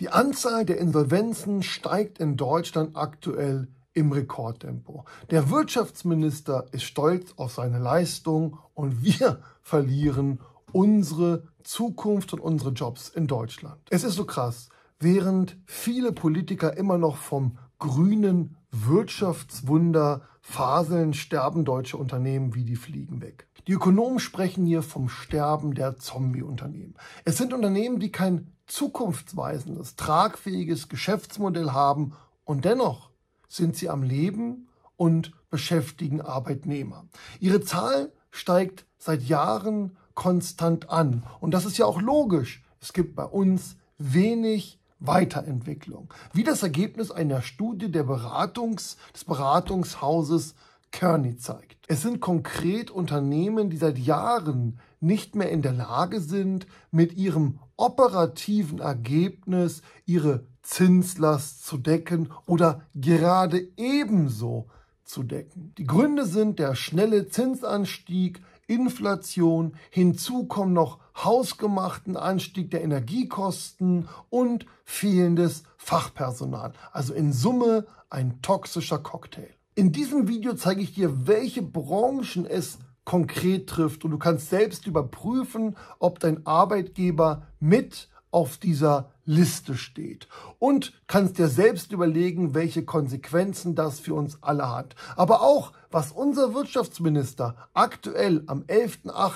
Die Anzahl der Insolvenzen steigt in Deutschland aktuell im Rekordtempo. Der Wirtschaftsminister ist stolz auf seine Leistung und wir verlieren unsere Zukunft und unsere Jobs in Deutschland. Es ist so krass, während viele Politiker immer noch vom grünen Wirtschaftswunder faseln, sterben deutsche Unternehmen wie die Fliegen weg. Die Ökonomen sprechen hier vom Sterben der Zombie-Unternehmen. Es sind Unternehmen, die kein zukunftsweisendes, tragfähiges Geschäftsmodell haben und dennoch sind sie am Leben und beschäftigen Arbeitnehmer. Ihre Zahl steigt seit Jahren konstant an und das ist ja auch logisch. Es gibt bei uns wenig Weiterentwicklung. Wie das Ergebnis einer Studie der Beratungs, des Beratungshauses Kearney zeigt. Es sind konkret Unternehmen, die seit Jahren nicht mehr in der Lage sind, mit ihrem operativen Ergebnis ihre Zinslast zu decken oder gerade ebenso zu decken. Die Gründe sind der schnelle Zinsanstieg, Inflation, hinzu kommen noch hausgemachten Anstieg der Energiekosten und fehlendes Fachpersonal. Also in Summe ein toxischer Cocktail. In diesem Video zeige ich dir, welche Branchen es konkret trifft und du kannst selbst überprüfen, ob dein Arbeitgeber mit auf dieser Liste steht. Und kannst dir selbst überlegen, welche Konsequenzen das für uns alle hat. Aber auch, was unser Wirtschaftsminister aktuell am 11.8.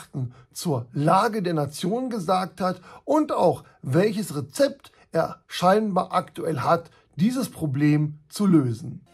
zur Lage der Nation gesagt hat und auch, welches Rezept er scheinbar aktuell hat, dieses Problem zu lösen.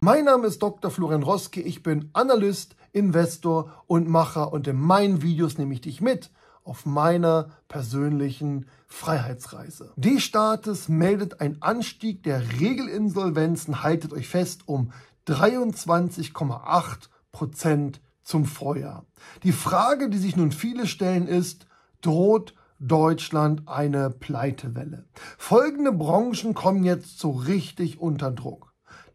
Mein Name ist Dr. Florian Roske, ich bin Analyst, Investor und Macher und in meinen Videos nehme ich dich mit auf meiner persönlichen Freiheitsreise. Die Staates meldet einen Anstieg der Regelinsolvenzen, haltet euch fest, um 23,8 Prozent zum Vorjahr. Die Frage, die sich nun viele stellen, ist, droht Deutschland eine Pleitewelle? Folgende Branchen kommen jetzt so richtig unter Druck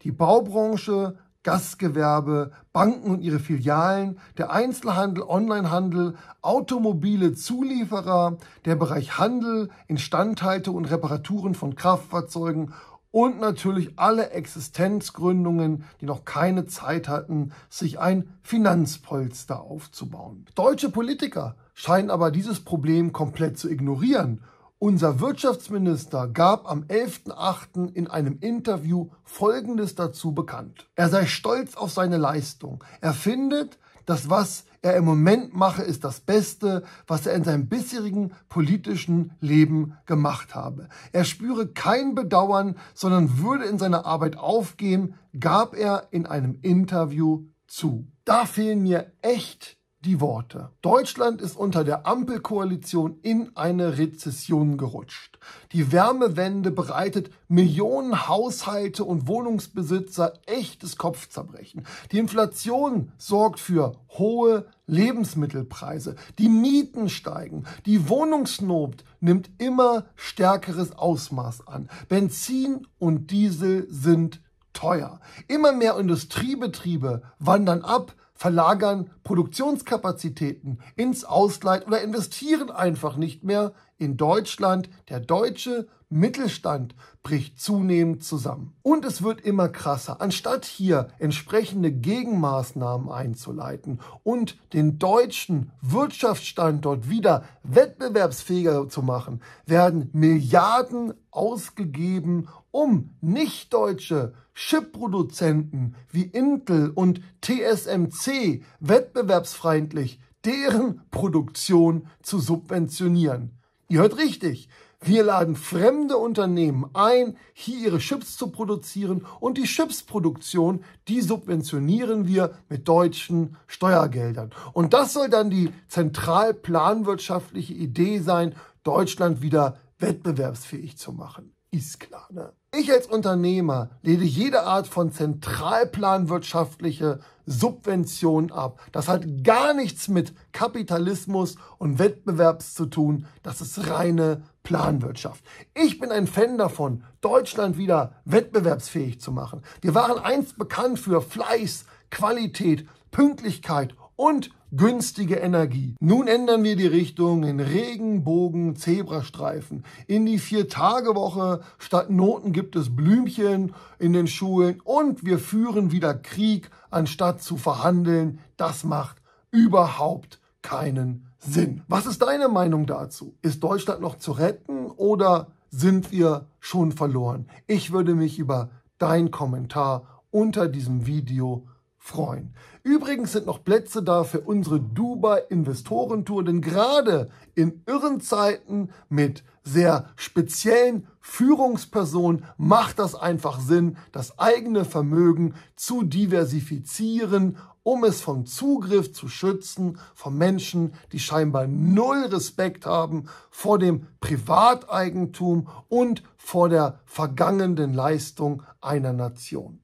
die Baubranche, Gastgewerbe, Banken und ihre Filialen, der Einzelhandel, Onlinehandel, Automobile, Zulieferer, der Bereich Handel, Instandhaltung und Reparaturen von Kraftfahrzeugen und natürlich alle Existenzgründungen, die noch keine Zeit hatten, sich ein Finanzpolster aufzubauen. Deutsche Politiker scheinen aber dieses Problem komplett zu ignorieren unser Wirtschaftsminister gab am 11.8. in einem Interview Folgendes dazu bekannt. Er sei stolz auf seine Leistung. Er findet, dass was er im Moment mache, ist das Beste, was er in seinem bisherigen politischen Leben gemacht habe. Er spüre kein Bedauern, sondern würde in seiner Arbeit aufgehen, gab er in einem Interview zu. Da fehlen mir echt die Worte. Deutschland ist unter der Ampelkoalition in eine Rezession gerutscht. Die Wärmewende bereitet Millionen Haushalte und Wohnungsbesitzer echtes Kopfzerbrechen. Die Inflation sorgt für hohe Lebensmittelpreise. Die Mieten steigen. Die Wohnungsnot nimmt immer stärkeres Ausmaß an. Benzin und Diesel sind teuer. Immer mehr Industriebetriebe wandern ab, verlagern Produktionskapazitäten ins Ausland oder investieren einfach nicht mehr in Deutschland der deutsche Mittelstand bricht zunehmend zusammen. Und es wird immer krasser. Anstatt hier entsprechende Gegenmaßnahmen einzuleiten und den deutschen Wirtschaftsstandort wieder wettbewerbsfähiger zu machen, werden Milliarden ausgegeben, um nichtdeutsche Chipproduzenten wie Intel und TSMC wettbewerbsfeindlich deren Produktion zu subventionieren. Ihr hört richtig. Wir laden fremde Unternehmen ein, hier ihre Chips zu produzieren und die Chipsproduktion, die subventionieren wir mit deutschen Steuergeldern. Und das soll dann die zentral planwirtschaftliche Idee sein, Deutschland wieder wettbewerbsfähig zu machen. Ist klar, ne? Ich als Unternehmer lehne jede Art von zentralplanwirtschaftliche Subvention ab. Das hat gar nichts mit Kapitalismus und Wettbewerbs zu tun. Das ist reine Planwirtschaft. Ich bin ein Fan davon, Deutschland wieder wettbewerbsfähig zu machen. Wir waren einst bekannt für Fleiß, Qualität, Pünktlichkeit und günstige Energie. Nun ändern wir die Richtung in Regenbogen, Zebrastreifen. In die Vier-Tage-Woche statt Noten gibt es Blümchen in den Schulen und wir führen wieder Krieg, anstatt zu verhandeln. Das macht überhaupt keinen Sinn. Was ist deine Meinung dazu? Ist Deutschland noch zu retten oder sind wir schon verloren? Ich würde mich über deinen Kommentar unter diesem Video freuen. Übrigens sind noch Plätze da für unsere Dubai Investorentour, denn gerade in irren Zeiten mit sehr speziellen Führungspersonen macht das einfach Sinn, das eigene Vermögen zu diversifizieren, um es vom Zugriff zu schützen, von Menschen, die scheinbar null Respekt haben vor dem Privateigentum und vor der vergangenen Leistung einer Nation.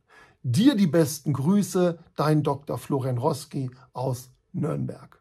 Dir die besten Grüße, dein Dr. Florian Roski aus Nürnberg.